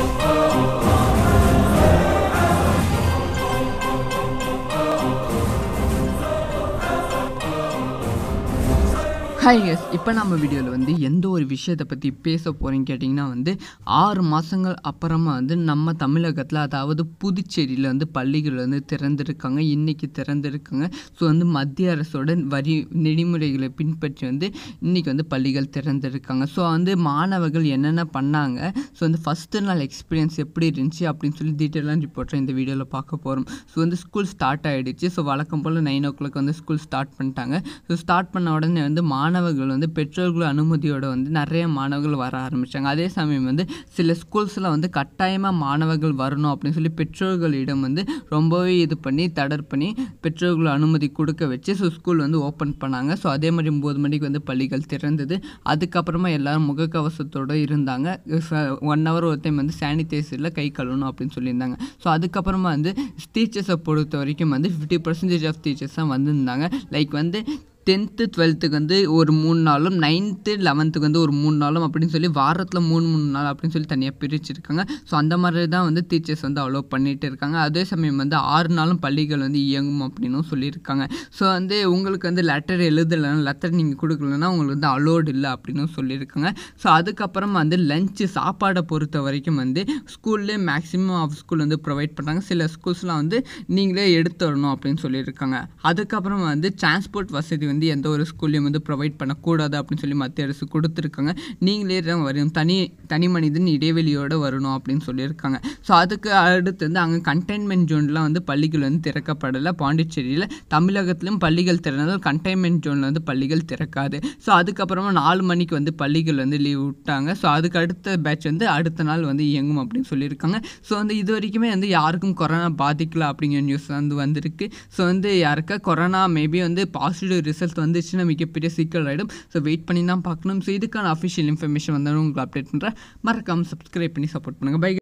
oh, oh. oh. Hi yes இப்போ நம்ம வீடியோவில் வந்து எந்த ஒரு விஷயத்தை பற்றி பேச போகிறேன்னு கேட்டிங்கன்னா வந்து ஆறு மாதங்கள் அப்புறமா வந்து நம்ம தமிழகத்தில் அதாவது புதுச்சேரியில் வந்து பள்ளிகள் வந்து திறந்துருக்காங்க இன்றைக்கி திறந்துருக்காங்க ஸோ வந்து மத்திய அரசோட வரி நெறிமுறைகளை பின்பற்றி வந்து இன்றைக்கி வந்து பள்ளிகள் திறந்துருக்காங்க ஸோ வந்து மாணவர்கள் என்னென்ன பண்ணாங்க ஸோ வந்து ஃபஸ்ட்டு நாள் எக்ஸ்பீரியன்ஸ் எப்படி இருந்துச்சு அப்படின்னு சொல்லி டீட்டெயிலாக ரிப்போர்ட்டை இந்த வீடியோவில் பார்க்க போகிறோம் ஸோ வந்து ஸ்கூல் ஸ்டார்ட் ஆகிடுச்சு ஸோ வழக்கம் போல் நைன் ஓ கிளாக் வந்து ஸ்கூல் ஸ்டார்ட் பண்ணிட்டாங்க ஸோ ஸ்டார்ட் பண்ண உடனே வந்து மாணவர்கள் மாணவர்கள் வந்து பெற்றோர்கள் அனுமதியோடு வந்து நிறைய மாணவர்கள் வர ஆரம்பித்தாங்க அதே சமயம் வந்து சில ஸ்கூல்ஸில் வந்து கட்டாயமாக மாணவர்கள் வரணும் அப்படின்னு சொல்லி பெற்றோர்களிடம் வந்து ரொம்பவே இது பண்ணி தடர் பண்ணி பெற்றோர்கள் அனுமதி கொடுக்க வச்சு ஸோ ஸ்கூல் வந்து ஓப்பன் பண்ணாங்க ஸோ அதே மாதிரி ஒம்பது மணிக்கு வந்து பள்ளிகள் திறந்தது அதுக்கப்புறமா எல்லோரும் முகக்கவசத்தோடு இருந்தாங்க ஒன் ஹவர் uh, ஒரு டைம் வந்து சானிடைசரில் கை கழுவணும் அப்படின்னு சொல்லியிருந்தாங்க ஸோ அதுக்கப்புறமா வந்து டீச்சர்ஸை பொறுத்த வரைக்கும் வந்து ஃபிஃப்டி பர்சன்டேஜ் ஆஃப் டீச்சர்ஸ் தான் வந்திருந்தாங்க லைக் வந்து டென்த்து டுவெல்த்துக்கு வந்து ஒரு மூணு நாளும் நைன்த்து லெவன்த்துக்கு வந்து ஒரு மூணு நாளும் அப்படின்னு சொல்லி வாரத்தில் மூணு மூணு நாள் அப்படின்னு சொல்லி தனியாக பிரிச்சுருக்காங்க ஸோ அந்த மாதிரி தான் வந்து டீச்சர்ஸ் வந்து அலோவ் பண்ணிகிட்டு இருக்காங்க அதே சமயம் வந்து ஆறு நாளும் பள்ளிகள் வந்து இயங்கும் அப்படின்னும் சொல்லியிருக்காங்க ஸோ வந்து உங்களுக்கு வந்து லெட்டர் எழுதலைன்னா லெட்டர் நீங்கள் கொடுக்கலன்னா உங்களுக்கு வந்து அலோடு இல்லை அப்படின்னு சொல்லியிருக்காங்க ஸோ அதுக்கப்புறம் வந்து லஞ்சு சாப்பாடை பொறுத்த வரைக்கும் வந்து ஸ்கூல்லே மேக்ஸிமம் ஆஃப் ஸ்கூல் வந்து ப்ரொவைட் பண்ணுறாங்க சில ஸ்கூல்ஸ்லாம் வந்து நீங்களே எடுத்து வரணும் அப்படின்னு சொல்லியிருக்காங்க அதுக்கப்புறம் வந்து டிரான்ஸ்போர்ட் வசதி வந்து வந்து எந்த ஒரு ஸ்கூல்லையும் வந்து ப்ரொவைட் பண்ணக்கூடாது அப்படின்னு சொல்லி மத்திய அரசு கொடுத்துருக்காங்க நீங்களே தான் வரும் தனி தனி மனிதன் இடைவெளியோடு வரணும் அப்படின்னு சொல்லியிருக்காங்க ஸோ அதுக்கு அடுத்து வந்து அங்கே கண்டெய்ன்மெண்ட் ஜோன்லாம் வந்து பள்ளிகள் வந்து திறக்கப்படலை பாண்டிச்சேரியில் தமிழகத்திலும் பள்ளிகள் திறந்தாலும் கண்டெய்ன்மெண்ட் ஜோனில் வந்து பள்ளிகள் திறக்காது ஸோ அதுக்கப்புறமா நாலு மணிக்கு வந்து பள்ளிகள் வந்து லீவ் விட்டாங்க ஸோ அதுக்கு அடுத்த பேட்ச் வந்து அடுத்த நாள் வந்து இயங்கும் அப்படின்னு சொல்லியிருக்காங்க ஸோ வந்து இது வரைக்குமே வந்து யாருக்கும் கொரோனா பாதிக்கல அப்படிங்கிற நியூஸ் வந்து வந்திருக்கு ஸோ வந்து யாருக்கா கொரோனா மேபி வந்து பாசிட்டிவ் ரிசல்ட் ரிசல்ட் வந்துச்சுன்னா மிகப்பெரிய சீக்கிரம் ஆகிடும் ஸோ வெயிட் பண்ணி தான் பார்க்கணும் ஸோ இதுக்கான அஃபிஷியல் இன்ஃபர்மேஷன் வந்தாலும் உங்களுக்கு அப்டேட் பண்ணுறேன் மறக்காமல் சப்ஸ்கிரைப் பண்ணி சப்போர்ட் பண்ணுங்கள் பை